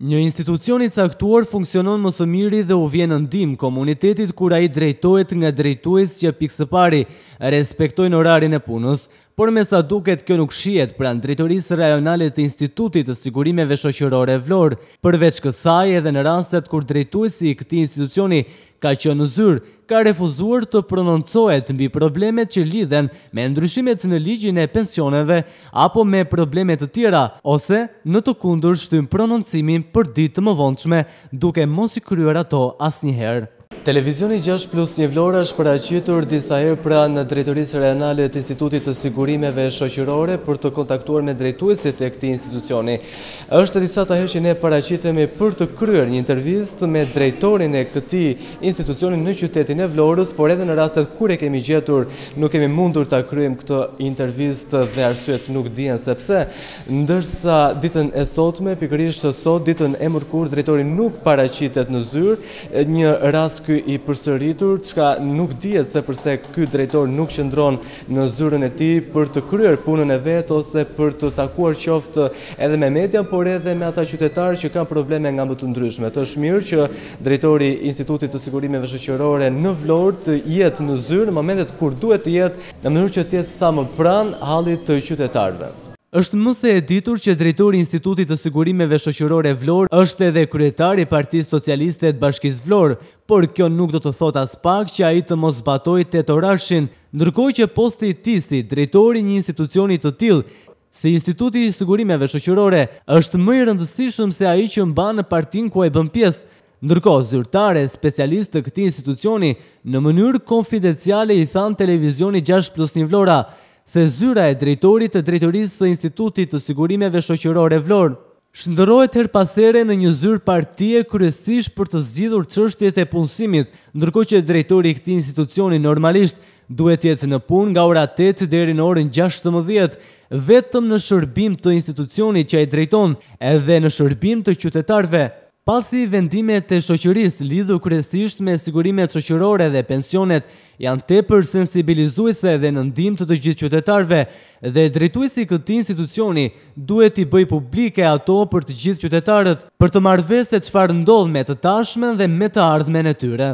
Një institucion i caktuar funksionon më së miri dhe u vjen në ndim komunitetit kura i drejtojt nga drejtojt që pikë së pari respektojnë orarin e punës, por me sa duket kjo nuk shiet pra në drejtorisë rajonale të institutit të sigurimeve shoqërore vlorë, përveç kësaj edhe në rastet kur drejtojt si këti institucioni ka qenë zyrë, ka refuzuar të prononcohet mbi problemet që lidhen me ndryshimet në ligjin e pensioneve apo me problemet të tjera, ose në të kundur shtym prononcimin për ditë më vonçme, duke mos i kryer ato asnjëherë. Televizioni 6 plus një Vlorë është paracitur disa herë pra në drejtërisë reanale të institutit të sigurimeve shoqërore për të kontaktuar me drejtuesit e këti institucioni. është disa të herë që ne paracitemi për të kryer një intervjist me drejtorin e këti institucioni në qytetin e vlorës, por edhe në rastet kure kemi gjetur nuk kemi mundur të kryem këto intervjist dhe arsuet nuk dijen sepse, ndërsa ditën e sotme, pikërishë sot ditën e mërkur, drejtorin nuk paracitet në zyrë, një rast ky i përsëritur, çka nuk dihet se përse ky drejtor nuk qëndron në zyrën e tij për të kryer punën e vet ose për të takuar qoftë edhe me media, por edhe me ata qytetarë që kanë probleme nga më të ndryshme. Të është mirë që drejtori i Institutit të Sigurimeve Shoqërore në Vlorë të jetë në zyrë në momentet kur duhet të jetë, në mënyrë që të jetë sa më pranë hallit të qytetarëve është më e ditur që drejtori Institutit të Sigurimeve Shoshirore Vlorë është edhe kryetari Partisë Socialiste e të Bashkis Vlorë, por kjo nuk do të thot as pak që a i të mos batoj të të rashin, nërkoj që posti i tisi, drejtori një institucionit të tilë, Se Instituti i Sigurimeve Shoqërore është më i rëndësishëm se ai që mban në partin ku ai bën pjesë. Ndërkohë, zyrtare specialistë të këtij institucioni në mënyrë konfidenciale i than televizionit 6+1 Vlora, se zyra e drejtorit të drejtorisë së Institutit të Sigurimeve Shoqërore Vlorë shëndërojt her pasere në një zyrë partije kërësish për të zgjidhur qështjet e punësimit, ndërko që drejtori i këti institucioni normalisht duhet jetë në pun nga ora 8 deri në orën 16, vetëm në shërbim të institucioni që e drejton edhe në shërbim të qytetarve. Pasi vendimet e shoqëris lidhu kresisht me sigurimet shoqërore dhe pensionet, janë tepër sensibilizuese dhe nëndim të të gjithë qytetarve, dhe drejtuisi këti institucioni duhet i bëj publike ato për të gjithë qytetarët për të marve se qëfar ndodh me të tashmen dhe me të ardhme në tyre.